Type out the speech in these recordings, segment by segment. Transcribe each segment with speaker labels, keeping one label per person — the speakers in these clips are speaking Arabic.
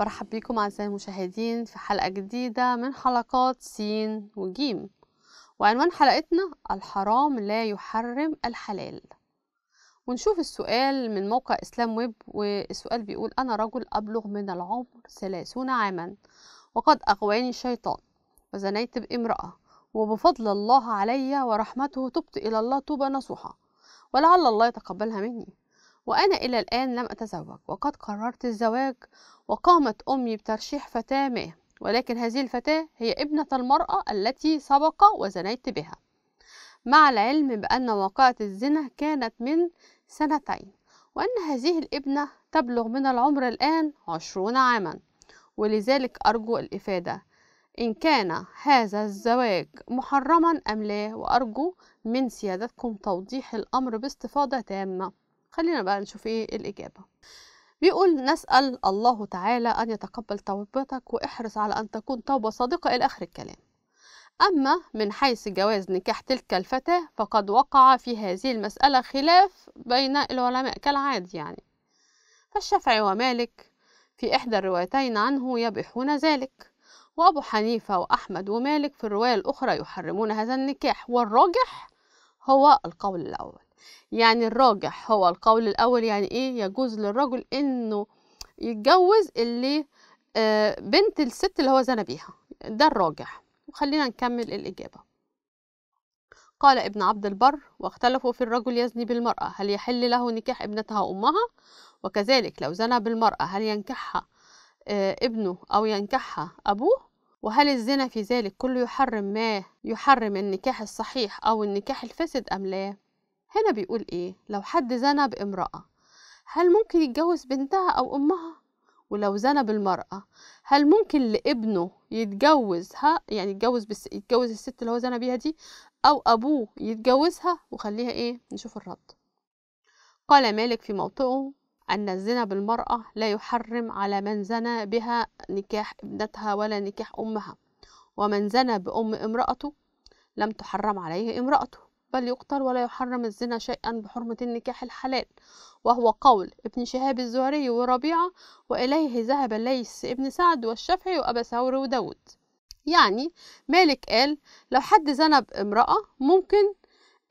Speaker 1: برحب بيكم أعزائي المشاهدين في حلقة جديدة من حلقات سين وجيم وعنوان حلقتنا الحرام لا يحرم الحلال ونشوف السؤال من موقع إسلام ويب والسؤال بيقول أنا رجل أبلغ من العمر ثلاثون عاما وقد أغواني الشيطان وزنيت بامرأة وبفضل الله علي ورحمته تبت إلى الله توبة نصوحة ولعل الله يتقبلها مني وأنا إلى الآن لم أتزوج وقد قررت الزواج وقامت أمي بترشيح فتاة ما ولكن هذه الفتاة هي ابنة المرأة التي سبق وزنيت بها مع العلم بأن واقعة الزنا كانت من سنتين وأن هذه الابنة تبلغ من العمر الآن عشرون عاما ولذلك أرجو الإفادة إن كان هذا الزواج محرما أم لا وأرجو من سيادتكم توضيح الأمر باستفاضة تامة خلينا بقى نشوف ايه الإجابة بيقول نسأل الله تعالى أن يتقبل توبتك واحرص على أن تكون توبة صادقة إلى آخر الكلام أما من حيث جواز نكاح تلك الفتاة فقد وقع في هذه المسألة خلاف بين العلماء كالعادة يعني فالشافعي ومالك في إحدى الروايتين عنه يبيحون ذلك وأبو حنيفة وأحمد ومالك في الرواية الأخرى يحرمون هذا النكاح والراجح هو القول الأول يعني الراجح هو القول الأول يعني إيه يجوز للرجل إنه يتجوز اللي آه، بنت الست اللي هو زنى بيها ده الراجح وخلينا نكمل الإجابة قال ابن عبد البر واختلفوا في الرجل يزني بالمرأة هل يحل له نكاح ابنتها أمها وكذلك لو زنى بالمرأة هل ينكحها آه، ابنه أو ينكحها أبوه وهل الزنا في ذلك كله يحرم ما يحرم النكاح الصحيح أو النكاح الفاسد أم لا هنا بيقول ايه لو حد زنى بامرأة هل ممكن يتجوز بنتها او امها ولو زنى بالمرأة هل ممكن لابنه يتجوزها يعني يتجوز بس يتجوز الست اللي هو زنى بيها دي او ابوه يتجوزها وخليها ايه نشوف الرد قال مالك في موطئه أن الزنا بالمرأة لا يحرم على من زنى بها نكاح ابنتها ولا نكاح أمها ومن زنى بأم امرأته لم تحرم عليه امرأته بل يقتل ولا يحرم الزنا شيئا بحرمة النكاح الحلال وهو قول ابن شهاب الزهري وربيعة وإليه ذهب الليث ابن سعد والشافعي وأبا ثور وداود يعني مالك قال لو حد زنى بامرأة ممكن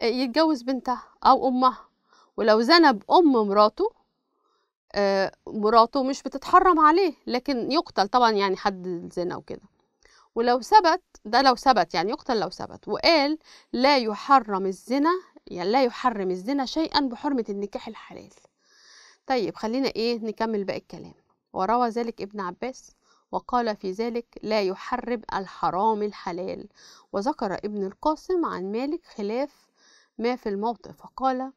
Speaker 1: يتجوز بنتها أو أمها ولو زنى بأم مراته آه، مراته مش بتتحرم عليه لكن يقتل طبعا يعني حد الزنا وكده ولو ثبت ده لو ثبت يعني يقتل لو ثبت وقال لا يحرم الزنا يعني لا يحرم الزنا شيئا بحرمة النكاح الحلال طيب خلينا ايه نكمل باقي الكلام وروى ذلك ابن عباس وقال في ذلك لا يحرم الحرام الحلال وذكر ابن القاسم عن مالك خلاف ما في الموطئ فقال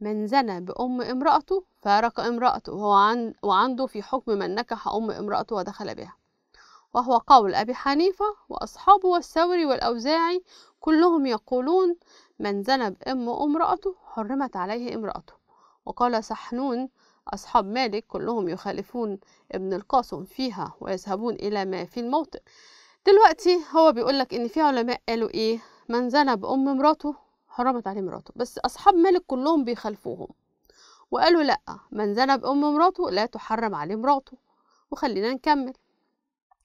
Speaker 1: من زنى بأم امرأته فارق امرأته وعنده في حكم من نكح أم امرأته ودخل بها وهو قول أبي حنيفة وأصحابه والثوري والأوزاعي كلهم يقولون من زنب أم امرأته حرمت عليه امرأته وقال سحنون أصحاب مالك كلهم يخالفون ابن القاسم فيها ويذهبون إلى ما في الموطئ دلوقتي هو بيقول لك إن في علماء قالوا إيه من زنب أم مراته حرمت عليه مراته بس أصحاب مالك كلهم بيخالفوهم وقالوا لأ من زنب أم مراته لا تحرم عليه امرأته وخلينا نكمل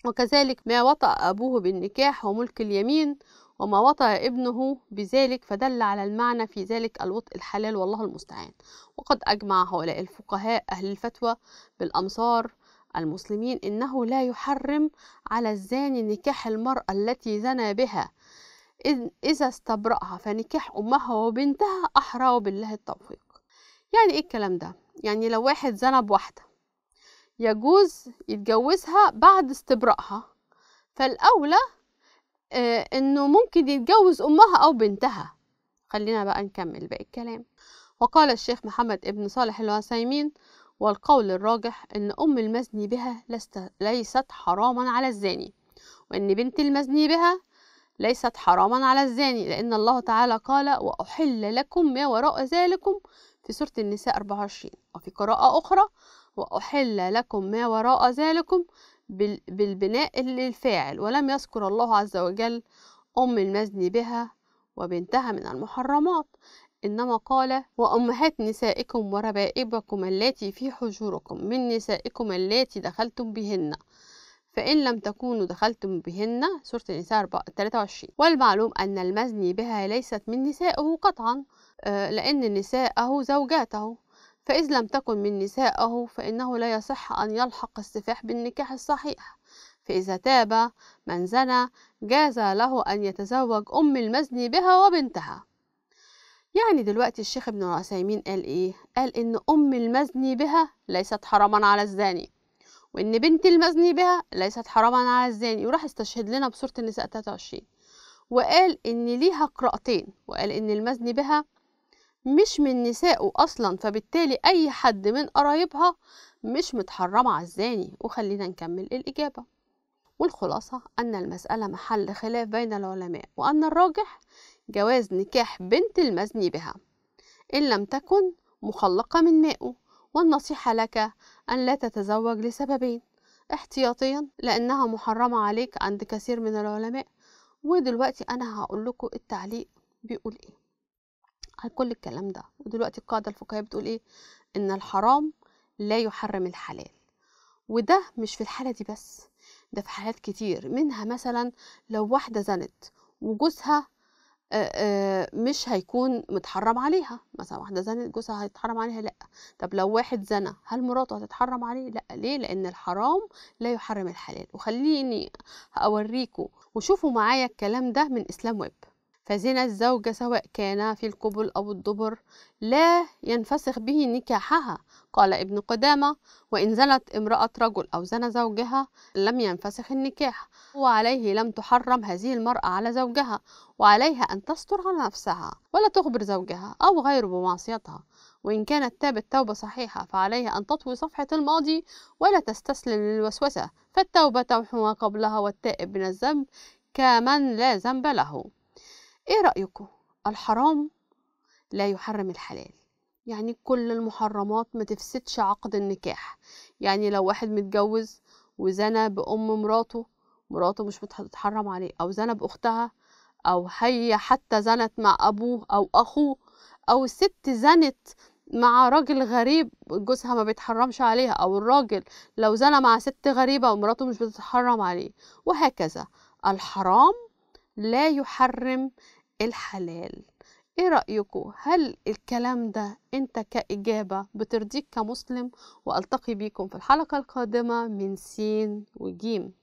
Speaker 1: وكذلك ما وطأ أبوه بالنكاح وملك اليمين وما وطأ ابنه بذلك فدل على المعنى في ذلك الوطء الحلال والله المستعان وقد أجمع هؤلاء الفقهاء أهل الفتوى بالأمصار المسلمين إنه لا يحرم على الزاني نكاح المرأة التي زنى بها إذا استبرأها فنكاح أمها وبنتها أحرى وبالله التوفيق يعني إيه الكلام ده؟ يعني لو واحد زنى بواحدة يجوز يتجوزها بعد استبراءها فالأولى آه، إنه ممكن يتجوز أمها أو بنتها خلينا بقى نكمل باقي الكلام وقال الشيخ محمد ابن صالح العثيمين والقول الراجح إن أم المزني بها ليست حراما على الزاني وإن بنت المزني بها ليست حراما على الزاني لأن الله تعالى قال وأحل لكم ما وراء ذلكم في سورة النساء 24 وفي قراءة أخرى وأحل لكم ما وراء ذلكم بالبناء للفاعل ولم يذكر الله عز وجل أم المزني بها وبنتها من المحرمات إنما قال وأمهات نسائكم وربائبكم التي في حجوركم من نسائكم التي دخلتم بهن فإن لم تكونوا دخلتم بهن سورة النساء 23 والمعلوم أن المزني بها ليست من نسائه قطعا آه، لأن نساءه زوجاته فإذا لم تكن من نسائه فإنه لا يصح أن يلحق السفاح بالنكاح الصحيح فإذا تاب من زنى جاز له أن يتزوج أم المزني بها وبنتها يعني دلوقتي الشيخ ابن العثيمين قال إيه؟ قال إن أم المزني بها ليست حراما على الزاني وإن بنت المزني بها ليست حراما على الزاني وراح استشهد لنا بصورة النساء 23 وقال إن ليها قراءتين وقال إن المزني بها مش من نسائه أصلا فبالتالي أي حد من قرايبها مش متحرمة على الزاني وخلينا نكمل الإجابة والخلاصة أن المسألة محل خلاف بين العلماء وأن الراجح جواز نكاح بنت المزني بها إن لم تكن مخلقة من ماءه والنصيحة لك أن لا تتزوج لسببين احتياطيا لأنها محرمة عليك عند كثير من العلماء ودلوقتي أنا هقول لكم التعليق بيقول إيه كل الكلام ده ودلوقتي القاعدة الفقهية بتقول إيه إن الحرام لا يحرم الحلال وده مش في الحالة دي بس ده في حالات كتير منها مثلا لو واحدة زنت وجوزها مش هيكون متحرم عليها مثلا واحدة زنت جوزها هيتحرم عليها لأ طب لو واحد زنى هل مراته هتتحرم عليه لأ ليه لأن الحرام لا يحرم الحلال وخليني أوريكم وشوفوا معايا الكلام ده من إسلام ويب فزنا الزوجة سواء كان في القبل أو الدبر لا ينفسخ به نكاحها قال ابن قدامة وإن زنت امرأة رجل أو زنى زوجها لم ينفسخ النكاح وعليه لم تحرم هذه المرأة على زوجها وعليها أن تستر على نفسها ولا تخبر زوجها أو غيره بمعصيتها وإن كانت تابت توبة صحيحة فعليها أن تطوي صفحة الماضي ولا تستسلم للوسوسة فالتوبة توح ما قبلها والتائب من الذنب كمن لا ذنب له ايه رأيكم الحرام لا يحرم الحلال يعني كل المحرمات ما تفسدش عقد النكاح يعني لو واحد متجوز وزنى بأم مراته مراته مش بتتحرم عليه أو زنى بأختها أو هي حتى زنت مع أبوه أو أخوه أو الست زنت مع راجل غريب جوزها ما بيتحرمش عليها أو الراجل لو زنى مع ست غريبة ومراته مش بتتحرم عليه وهكذا الحرام لا يحرم الحلال ايه رأيكم هل الكلام ده انت كإجابة بترضيك كمسلم والتقي بيكم في الحلقة القادمة من سين وجيم